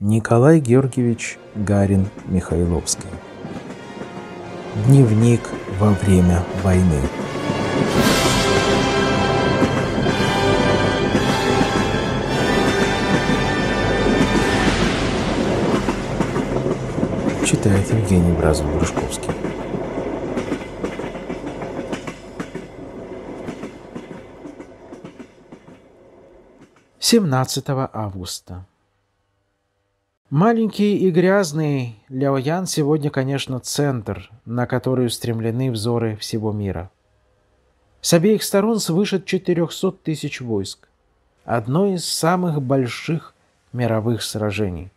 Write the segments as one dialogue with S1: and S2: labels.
S1: Николай Георгиевич Гарин Михайловский. Дневник во время войны. Читает Евгений Бразов-Грушковский. Семнадцатого августа. Маленький и грязный Ляоян сегодня, конечно, центр, на который устремлены взоры всего мира. С обеих сторон свыше 400 тысяч войск. Одно из самых больших мировых сражений.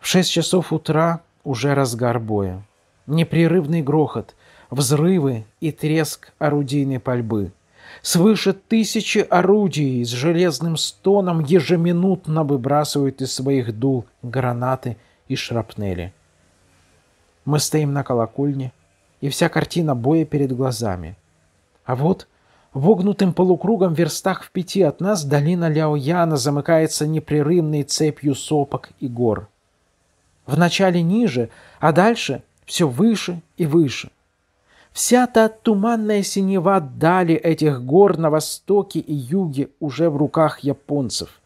S1: В 6 часов утра уже разгар боя. Непрерывный грохот, взрывы и треск орудийной пальбы – Свыше тысячи орудий с железным стоном ежеминутно выбрасывают из своих дул гранаты и шрапнели. Мы стоим на колокольне, и вся картина боя перед глазами. А вот вогнутым полукругом в верстах в пяти от нас долина Ляояна замыкается непрерывной цепью сопок и гор. Вначале ниже, а дальше все выше и выше. Вся та туманная синева дали этих гор на востоке и юге уже в руках японцев.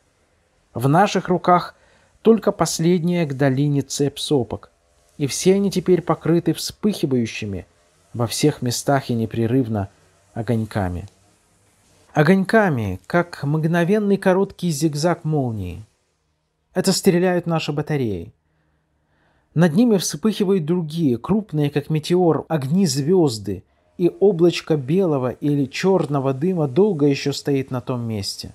S1: В наших руках только последняя к долине цепь сопок. И все они теперь покрыты вспыхивающими во всех местах и непрерывно огоньками. Огоньками, как мгновенный короткий зигзаг молнии. Это стреляют наши батареи. Над ними вспыхивают другие, крупные, как метеор, огни звезды, и облачко белого или черного дыма долго еще стоит на том месте.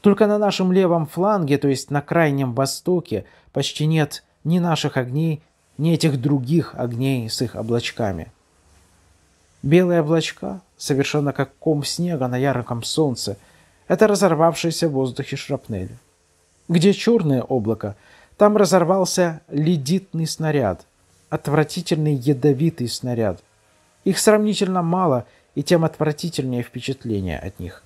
S1: Только на нашем левом фланге, то есть на крайнем востоке, почти нет ни наших огней, ни этих других огней с их облачками. Белые облачка, совершенно как ком снега на ярком солнце, это разорвавшиеся в воздухе шрапнель. Где черное облако – там разорвался ледитный снаряд, отвратительный ядовитый снаряд. Их сравнительно мало, и тем отвратительнее впечатление от них.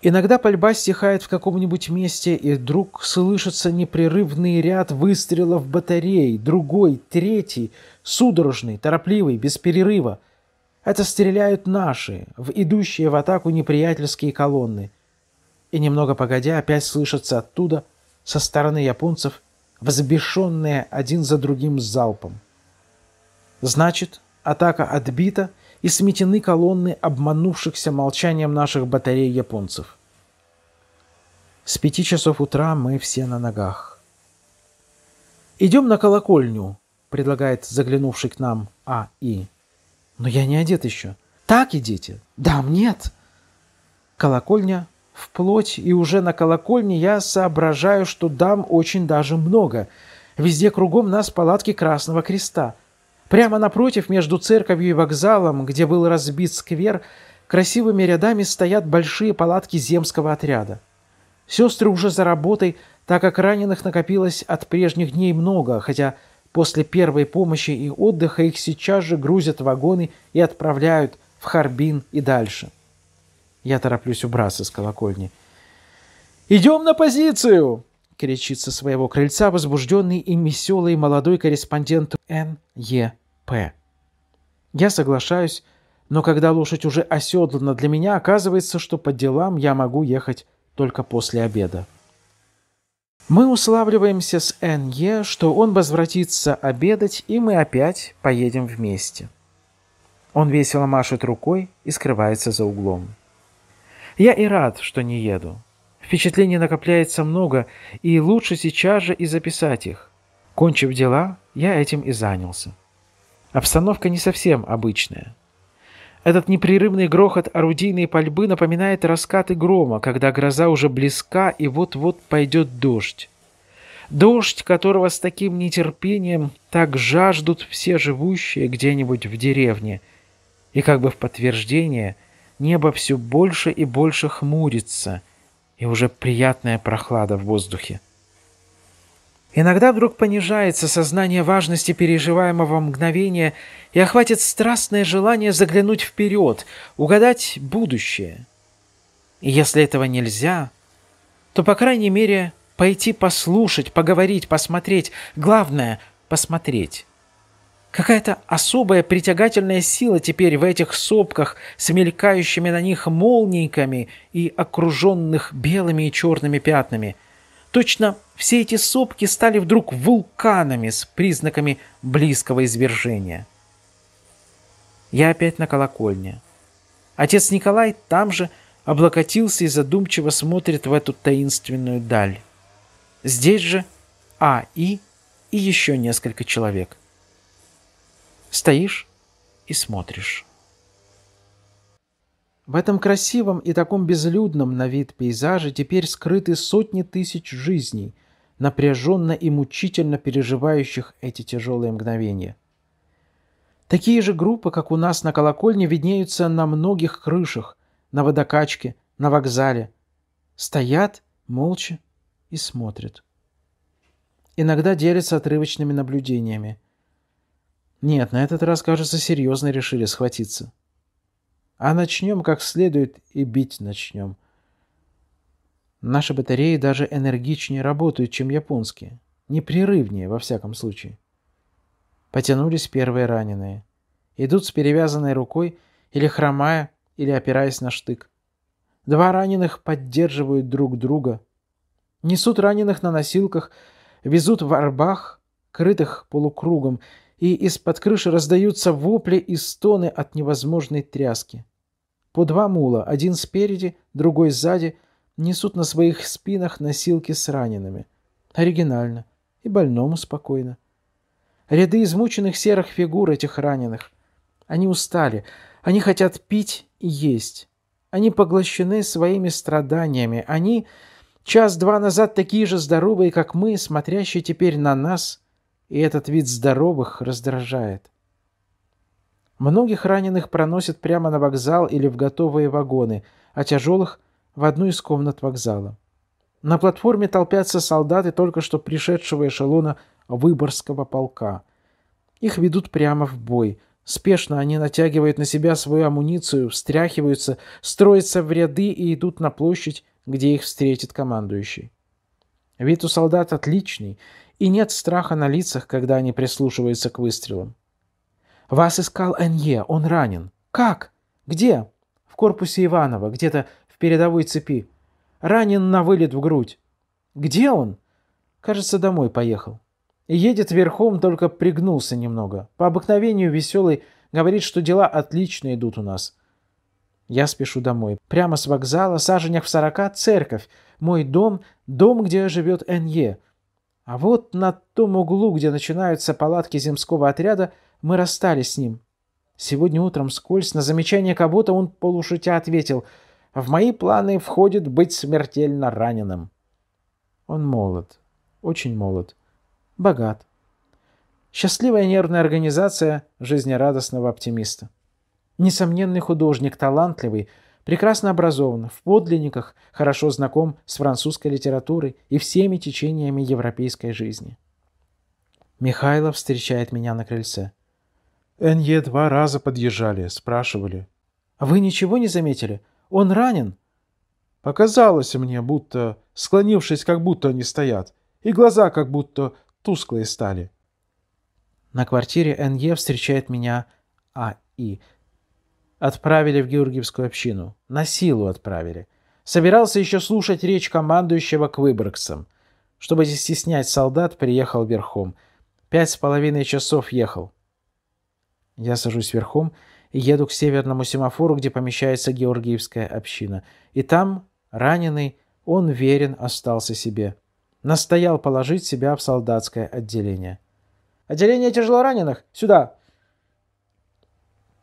S1: Иногда пальба стихает в каком-нибудь месте, и вдруг слышится непрерывный ряд выстрелов батарей, другой, третий, судорожный, торопливый, без перерыва. Это стреляют наши, в идущие в атаку неприятельские колонны. И немного погодя опять слышатся оттуда со стороны японцев, взбешенные один за другим залпом. Значит, атака отбита и сметены колонны обманувшихся молчанием наших батарей японцев. С пяти часов утра мы все на ногах. «Идем на колокольню», — предлагает заглянувший к нам А.И. «Но я не одет еще». «Так идите». «Да, нет». Колокольня вплоть и уже на колокольне я соображаю, что дам очень даже много. Везде кругом нас палатки Красного Креста. Прямо напротив, между церковью и вокзалом, где был разбит сквер, красивыми рядами стоят большие палатки земского отряда. Сестры уже за работой, так как раненых накопилось от прежних дней много, хотя после первой помощи и отдыха их сейчас же грузят в вагоны и отправляют в Харбин и дальше. Я тороплюсь убраться с колокольни. «Идем на позицию!» — кричит со своего крыльца возбужденный и веселый молодой корреспондент НЕП. Я соглашаюсь, но когда лошадь уже оседлана для меня, оказывается, что по делам я могу ехать только после обеда. Мы уславливаемся с Н.Е., что он возвратится обедать, и мы опять поедем вместе. Он весело машет рукой и скрывается за углом. Я и рад, что не еду. Впечатлений накопляется много, и лучше сейчас же и записать их. Кончив дела, я этим и занялся. Обстановка не совсем обычная. Этот непрерывный грохот орудийной пальбы напоминает раскаты грома, когда гроза уже близка и вот-вот пойдет дождь. Дождь, которого с таким нетерпением так жаждут все живущие где-нибудь в деревне. И как бы в подтверждение – небо все больше и больше хмурится, и уже приятная прохлада в воздухе. Иногда вдруг понижается сознание важности переживаемого мгновения и охватит страстное желание заглянуть вперед, угадать будущее. И если этого нельзя, то, по крайней мере, пойти послушать, поговорить, посмотреть. Главное — посмотреть. Какая-то особая притягательная сила теперь в этих сопках с мелькающими на них молнийками и окруженных белыми и черными пятнами. Точно все эти сопки стали вдруг вулканами с признаками близкого извержения. Я опять на колокольне. Отец Николай там же облокотился и задумчиво смотрит в эту таинственную даль. Здесь же А.И. и еще несколько человек – Стоишь и смотришь. В этом красивом и таком безлюдном на вид пейзаже теперь скрыты сотни тысяч жизней, напряженно и мучительно переживающих эти тяжелые мгновения. Такие же группы, как у нас на колокольне, виднеются на многих крышах, на водокачке, на вокзале. Стоят молча и смотрят. Иногда делятся отрывочными наблюдениями. Нет, на этот раз, кажется, серьезно решили схватиться. А начнем как следует и бить начнем. Наши батареи даже энергичнее работают, чем японские. Непрерывнее, во всяком случае. Потянулись первые раненые. Идут с перевязанной рукой, или хромая, или опираясь на штык. Два раненых поддерживают друг друга. Несут раненых на носилках, везут в арбах, крытых полукругом, и из-под крыши раздаются вопли и стоны от невозможной тряски. По два мула, один спереди, другой сзади, несут на своих спинах носилки с ранеными. Оригинально. И больному спокойно. Ряды измученных серых фигур этих раненых. Они устали. Они хотят пить и есть. Они поглощены своими страданиями. Они час-два назад такие же здоровые, как мы, смотрящие теперь на нас – и этот вид здоровых раздражает. Многих раненых проносят прямо на вокзал или в готовые вагоны, а тяжелых – в одну из комнат вокзала. На платформе толпятся солдаты только что пришедшего эшелона Выборгского полка. Их ведут прямо в бой. Спешно они натягивают на себя свою амуницию, встряхиваются, строятся в ряды и идут на площадь, где их встретит командующий. Вид у солдат отличный, и нет страха на лицах, когда они прислушиваются к выстрелам. «Вас искал Энье, он ранен». «Как? Где?» «В корпусе Иванова, где-то в передовой цепи. Ранен на вылет в грудь». «Где он?» «Кажется, домой поехал». Едет верхом, только пригнулся немного. По обыкновению веселый, говорит, что дела отлично идут у нас. Я спешу домой. Прямо с вокзала, саженях в сорока, церковь. Мой дом, дом, где живет Энье. А вот на том углу, где начинаются палатки земского отряда, мы расстались с ним. Сегодня утром скользь на замечание Кабота он полушутя ответил «В мои планы входит быть смертельно раненым». Он молод, очень молод, богат. Счастливая нервная организация жизнерадостного оптимиста. Несомненный художник, талантливый – прекрасно образован, в подлинниках, хорошо знаком с французской литературой и всеми течениями европейской жизни. Михайлов встречает меня на крыльце. «Энье два раза подъезжали, спрашивали». «А «Вы ничего не заметили? Он ранен?» «Показалось мне, будто, склонившись, как будто они стоят, и глаза как будто тусклые стали». На квартире Энье встречает меня А.И., отправили в Георгиевскую общину. На силу отправили. Собирался еще слушать речь командующего к выборгцам. Чтобы не стеснять солдат, приехал верхом. Пять с половиной часов ехал. Я сажусь верхом и еду к северному семафору, где помещается Георгиевская община. И там, раненый, он верен остался себе. Настоял положить себя в солдатское отделение. «Отделение тяжелораненых? Сюда!»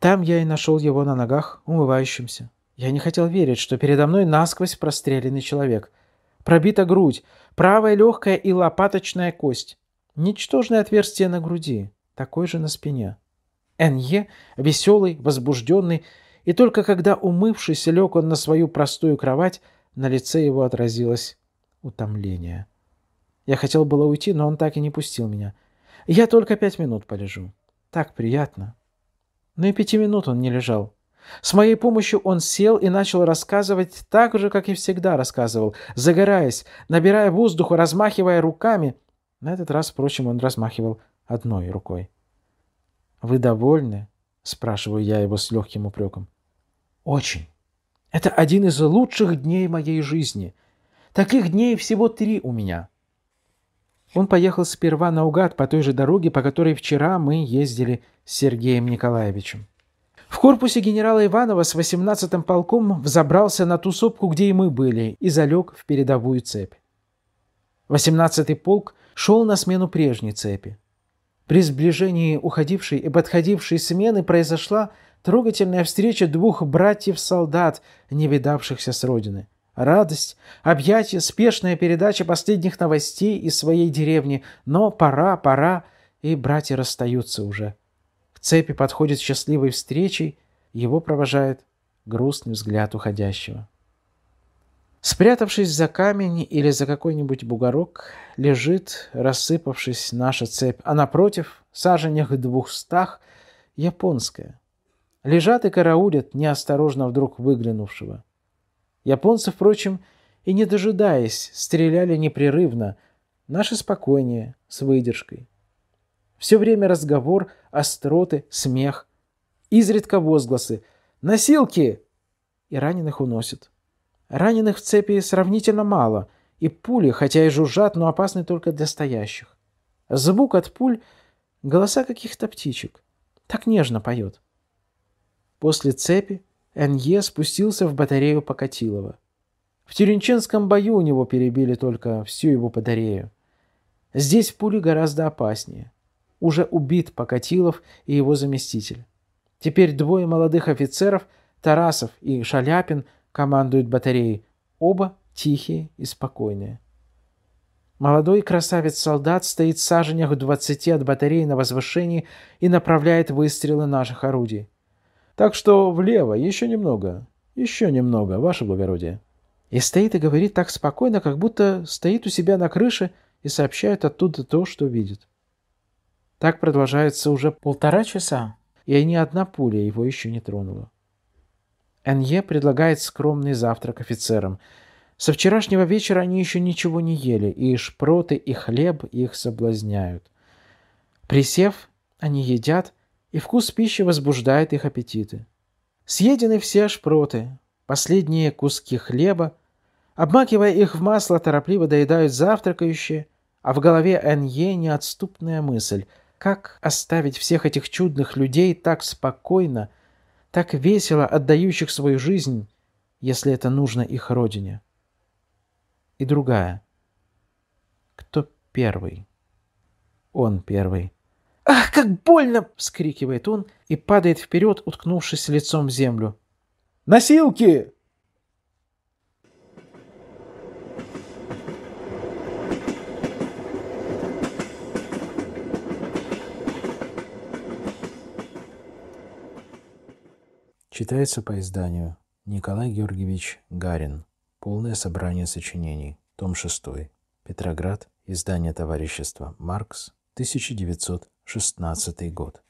S1: Там я и нашел его на ногах, умывающимся. Я не хотел верить, что передо мной насквозь простреленный человек. Пробита грудь, правая легкая и лопаточная кость. Ничтожное отверстие на груди, такое же на спине. Энье, веселый, возбужденный, и только когда умывшийся лег он на свою простую кровать, на лице его отразилось утомление. Я хотел было уйти, но он так и не пустил меня. Я только пять минут полежу. Так приятно. Но ну и пяти минут он не лежал. С моей помощью он сел и начал рассказывать так же, как и всегда рассказывал, загораясь, набирая воздуха, размахивая руками. На этот раз, впрочем, он размахивал одной рукой. «Вы довольны?» — спрашиваю я его с легким упреком. «Очень. Это один из лучших дней моей жизни. Таких дней всего три у меня. Он поехал сперва наугад по той же дороге, по которой вчера мы ездили с Сергеем Николаевичем. В корпусе генерала Иванова с 18-м полком взобрался на ту сопку, где и мы были, и залег в передовую цепь. 18-й полк шел на смену прежней цепи. При сближении уходившей и подходившей смены произошла трогательная встреча двух братьев-солдат, не видавшихся с родины – Радость, объятия, спешная передача последних новостей из своей деревни. Но пора, пора, и братья расстаются уже. К цепи подходит счастливой встречей, его провожает грустный взгляд уходящего. Спрятавшись за камень или за какой-нибудь бугорок, лежит, рассыпавшись, наша цепь, а напротив, в саженях двухстах, японская. Лежат и караулят неосторожно вдруг выглянувшего – Японцы, впрочем, и не дожидаясь, стреляли непрерывно, наши спокойнее, с выдержкой. Все время разговор, остроты, смех, изредка возгласы «Носилки!» и раненых уносят. Раненых в цепи сравнительно мало, и пули, хотя и жужжат, но опасны только для стоящих. Звук от пуль — голоса каких-то птичек. Так нежно поет. После цепи Энье спустился в батарею Покатилова. В Тюринченском бою у него перебили только всю его батарею. Здесь пули гораздо опаснее. Уже убит Покатилов и его заместитель. Теперь двое молодых офицеров, Тарасов и Шаляпин, командуют батареей. Оба тихие и спокойные. Молодой красавец-солдат стоит в саженях в двадцати от батареи на возвышении и направляет выстрелы наших орудий. Так что влево, еще немного, еще немного, ваше благородие». И стоит и говорит так спокойно, как будто стоит у себя на крыше и сообщает оттуда то, что видит. Так продолжается уже полтора часа, и ни одна пуля его еще не тронула. Энье предлагает скромный завтрак офицерам. Со вчерашнего вечера они еще ничего не ели, и шпроты, и хлеб их соблазняют. Присев, они едят – и вкус пищи возбуждает их аппетиты. Съедены все шпроты, последние куски хлеба, обмакивая их в масло, торопливо доедают завтракающие, а в голове Энье неотступная мысль – как оставить всех этих чудных людей так спокойно, так весело отдающих свою жизнь, если это нужно их родине? И другая. Кто первый? Он первый. «Ах, как больно!» — вскрикивает он и падает вперед, уткнувшись лицом в землю. «Носилки!» Читается по изданию Николай Георгиевич Гарин. Полное собрание сочинений. Том 6. Петроград. Издание товарищества «Маркс», 1916 год.